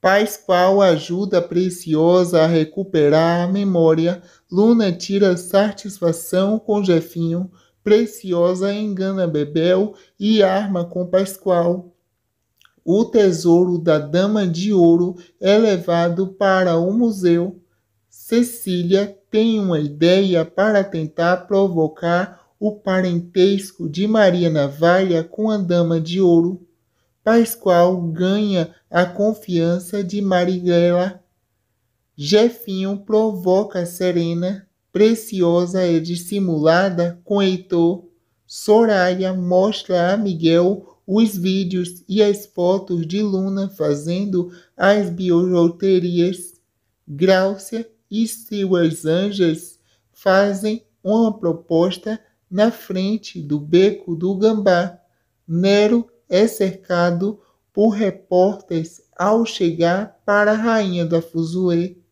Paz qual ajuda preciosa a recuperar a memória, Luna tira satisfação com Jefinho, preciosa engana Bebel e arma com Pascoal. O tesouro da Dama de Ouro é levado para o museu. Cecília tem uma ideia para tentar provocar o parentesco de Maria Navalha com a Dama de Ouro. Pascoal qual ganha a confiança de Marighella. Jefinho provoca Serena, preciosa e dissimulada, com Heitor. Soraya mostra a Miguel os vídeos e as fotos de Luna fazendo as biorroterias. Gráucia e Stewart Anjas fazem uma proposta na frente do beco do Gambá. Nero é cercado por repórteres ao chegar para a rainha da Fuzue.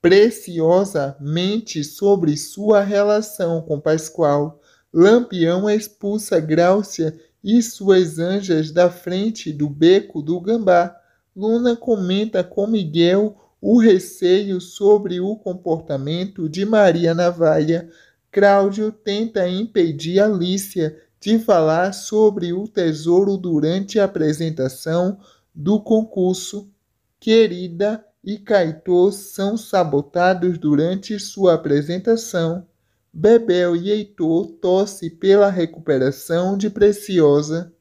Preciosa mente sobre sua relação com Pascoal. Lampião expulsa Gráucia e suas anjas da frente do beco do gambá. Luna comenta com Miguel o receio sobre o comportamento de Maria Navalha. Cláudio tenta impedir Alicia de falar sobre o tesouro durante a apresentação do concurso. Querida e Caetô são sabotados durante sua apresentação. Bebel e Heitor torce pela recuperação de Preciosa.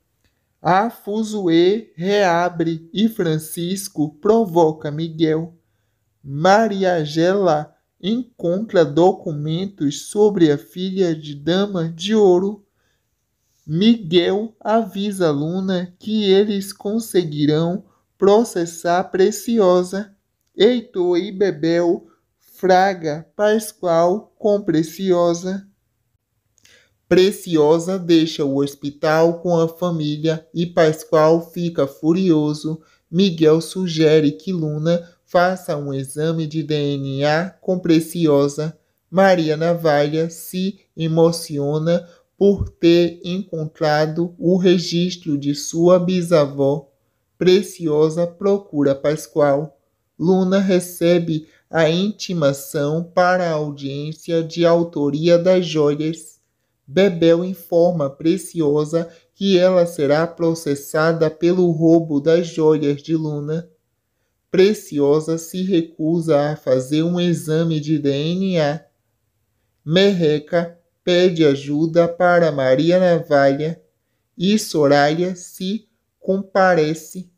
A Fuzue reabre e Francisco provoca Miguel. Maria Gela encontra documentos sobre a filha de Dama de Ouro. Miguel avisa Luna que eles conseguirão processar Preciosa. Heitor e Bebel fraga Pascoal com Preciosa. Preciosa deixa o hospital com a família e Pascoal fica furioso. Miguel sugere que Luna faça um exame de DNA com Preciosa. Maria Navalha se emociona por ter encontrado o registro de sua bisavó, preciosa procura Pascoal. Luna recebe a intimação para a audiência de autoria das joias. Bebel informa Preciosa que ela será processada pelo roubo das joias de Luna. Preciosa se recusa a fazer um exame de DNA. Merreca pede ajuda para Maria Navalha e Soraya se comparece.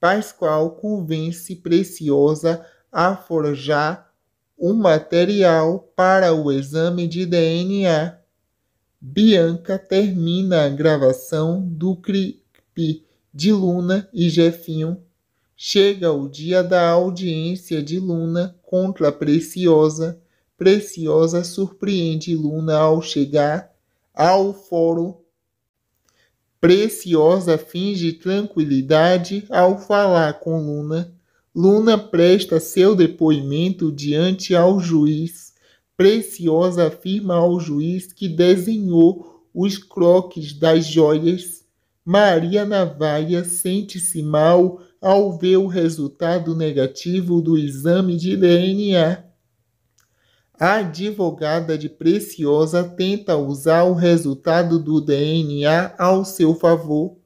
Pascoal convence Preciosa a forjar um material para o exame de DNA. Bianca termina a gravação do clipe de Luna e Jefinho. Chega o dia da audiência de Luna contra Preciosa Preciosa surpreende Luna ao chegar ao fórum. Preciosa finge tranquilidade ao falar com Luna. Luna presta seu depoimento diante ao juiz. Preciosa afirma ao juiz que desenhou os croques das joias. Maria Navaia sente-se mal ao ver o resultado negativo do exame de DNA. A advogada de Preciosa tenta usar o resultado do DNA ao seu favor.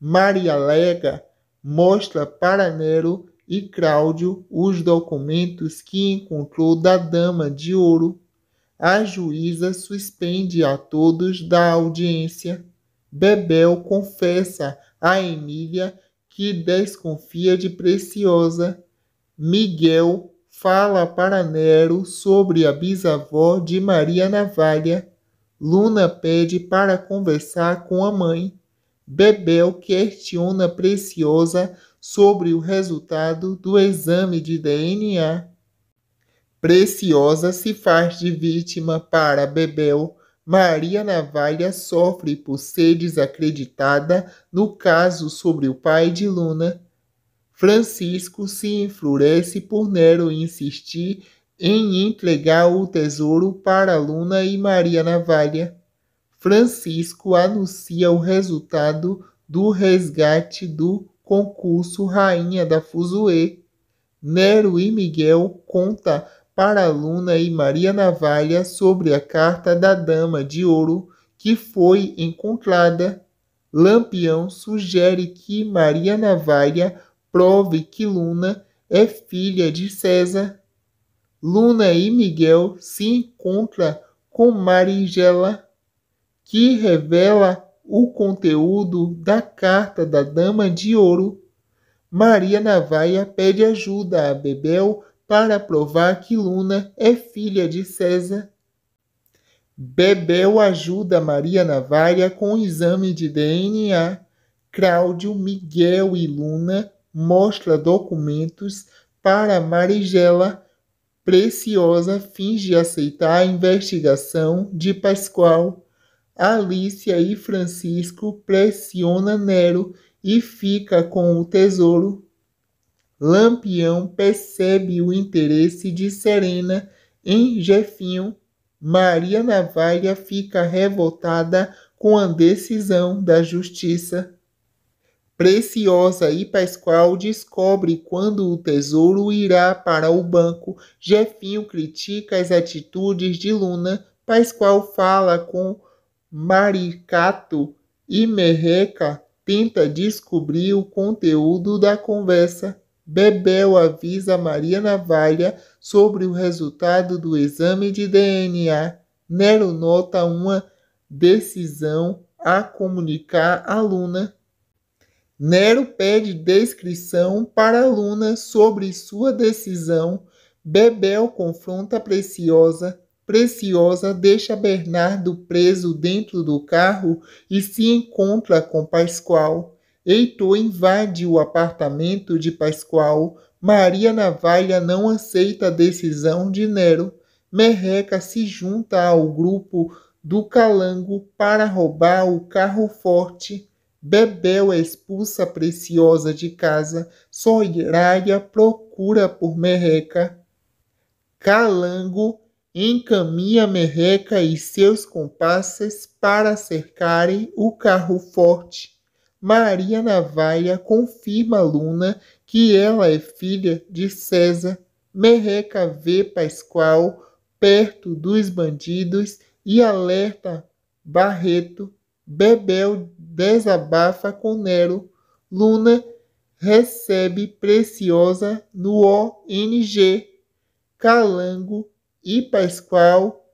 Maria alega, mostra para Nero e Cláudio os documentos que encontrou da Dama de Ouro. A juíza suspende a todos da audiência. Bebel confessa a Emília que desconfia de Preciosa. Miguel fala para Nero sobre a bisavó de Maria Navalha. Luna pede para conversar com a mãe. Bebel questiona Preciosa sobre o resultado do exame de DNA. Preciosa se faz de vítima para Bebel. Maria Navalha sofre por ser desacreditada no caso sobre o pai de Luna. Francisco se enfurece por Nero insistir em entregar o tesouro para Luna e Maria Navalha. Francisco anuncia o resultado do resgate do concurso Rainha da Fuzuê. Nero e Miguel conta para Luna e Maria Navalha sobre a carta da Dama de Ouro que foi encontrada. Lampião sugere que Maria Navalha prove que Luna é filha de César. Luna e Miguel se encontram com Marigela, que revela o conteúdo da carta da Dama de Ouro. Maria Navaia pede ajuda a Bebel para provar que Luna é filha de César. Bebel ajuda Maria Navalha com o exame de DNA. Cláudio, Miguel e Luna mostra documentos para Marigela Preciosa finge aceitar a investigação de Pascoal. Alicia e Francisco pressiona Nero e fica com o tesouro. Lampião percebe o interesse de Serena em Jefinho. Maria Navalha fica revoltada com a decisão da justiça. Preciosa e Pascoal descobre quando o tesouro irá para o banco. Jefinho critica as atitudes de Luna. Pascoal fala com Maricato e Merreca tenta descobrir o conteúdo da conversa. Bebel avisa Maria Navalha sobre o resultado do exame de DNA. Nero nota uma decisão a comunicar a Luna Nero pede descrição para Luna sobre sua decisão. Bebel confronta Preciosa. Preciosa deixa Bernardo preso dentro do carro e se encontra com Pascoal. Heitor invade o apartamento de Pascoal. Maria Navalha não aceita a decisão de Nero. Merreca se junta ao grupo do Calango para roubar o carro forte. Bebel é expulsa Preciosa de casa, Soraya procura por Merreca. Calango encaminha Merreca e seus comparsas para cercarem o carro forte. Maria Navaia confirma a Luna que ela é filha de César. Merreca vê Pascoal perto dos bandidos e alerta Barreto Bebel desabafa com Nero. Luna recebe Preciosa no ONG. Calango e Pascoal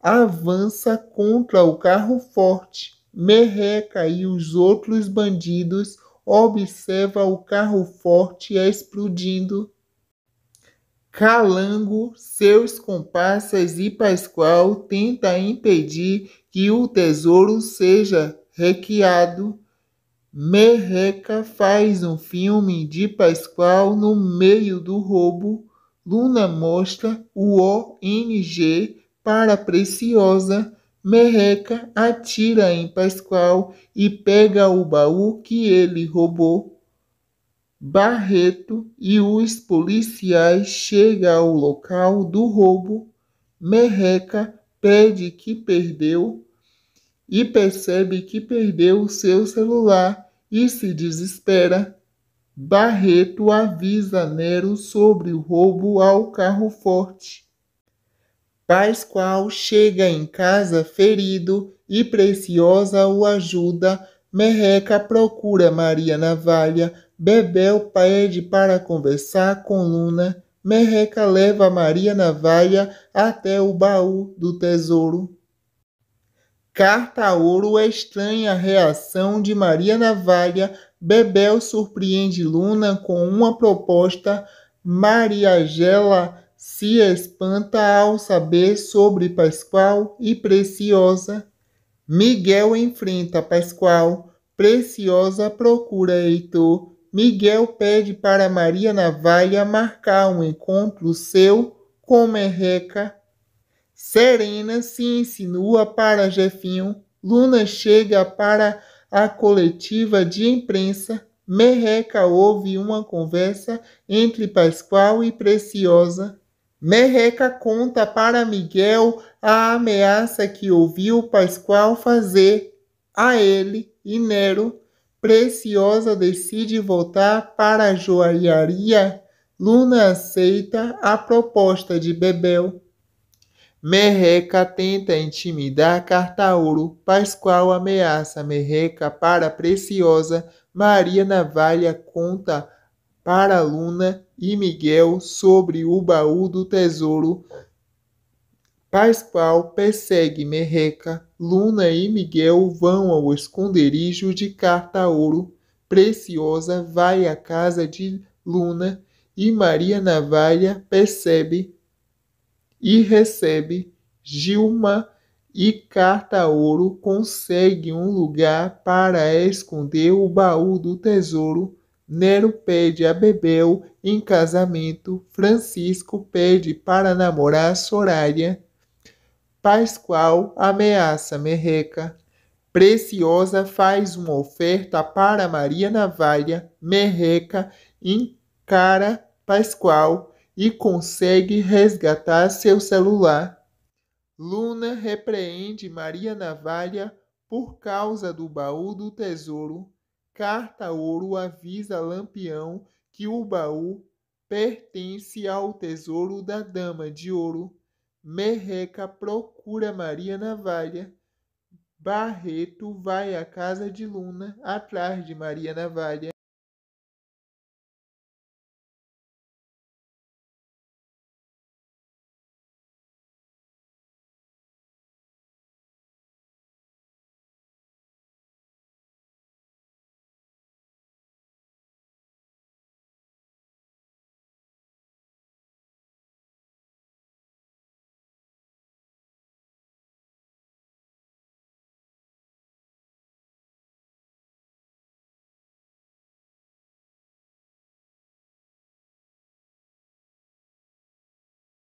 avança contra o carro forte. Merreca e os outros bandidos observa o carro forte explodindo. Calango, seus comparsas e Pascoal tenta impedir que o tesouro seja requeado. Merreca faz um filme de Pascoal no meio do roubo. Luna mostra o ONG para Preciosa. Merreca atira em Pascoal e pega o baú que ele roubou. Barreto e os policiais chegam ao local do roubo. Merreca pede que perdeu e percebe que perdeu o seu celular e se desespera. Barreto avisa Nero sobre o roubo ao carro forte. Pascoal chega em casa ferido e Preciosa o ajuda. Merreca procura Maria Navalha. Bebel pede para conversar com Luna. Merreca leva Maria Navalha até o baú do tesouro. Carta a ouro é estranha a reação de Maria Navalha. Bebel surpreende Luna com uma proposta. Maria Gela se espanta ao saber sobre Pascoal e Preciosa. Miguel enfrenta Pascoal. Preciosa procura Heitor Miguel pede para Maria Navalha marcar um encontro seu com Merreca. Serena se insinua para Jefinho. Luna chega para a coletiva de imprensa. Merreca ouve uma conversa entre Pascoal e Preciosa. Merreca conta para Miguel a ameaça que ouviu Pascoal fazer a ele e Nero Preciosa decide voltar para a joalharia. Luna aceita a proposta de Bebel. Merreca tenta intimidar Cartauro. Pascoal ameaça Merreca para Preciosa. Maria Navalha conta para Luna e Miguel sobre o baú do tesouro. Pascoal persegue Merreca, Luna e Miguel vão ao esconderijo de ouro. Preciosa vai à casa de Luna e Maria Navalha percebe e recebe Gilma e ouro consegue um lugar para esconder o baú do tesouro. Nero pede a Bebel em casamento. Francisco pede para namorar Soraya. Pascoal ameaça Merreca. Preciosa faz uma oferta para Maria Navalha. Merreca encara Pascoal e consegue resgatar seu celular. Luna repreende Maria Navalha por causa do baú do tesouro. Carta Ouro avisa Lampião que o baú pertence ao tesouro da Dama de Ouro. Merreca procura Maria Navalha. Barreto vai à casa de Luna atrás de Maria Navalha.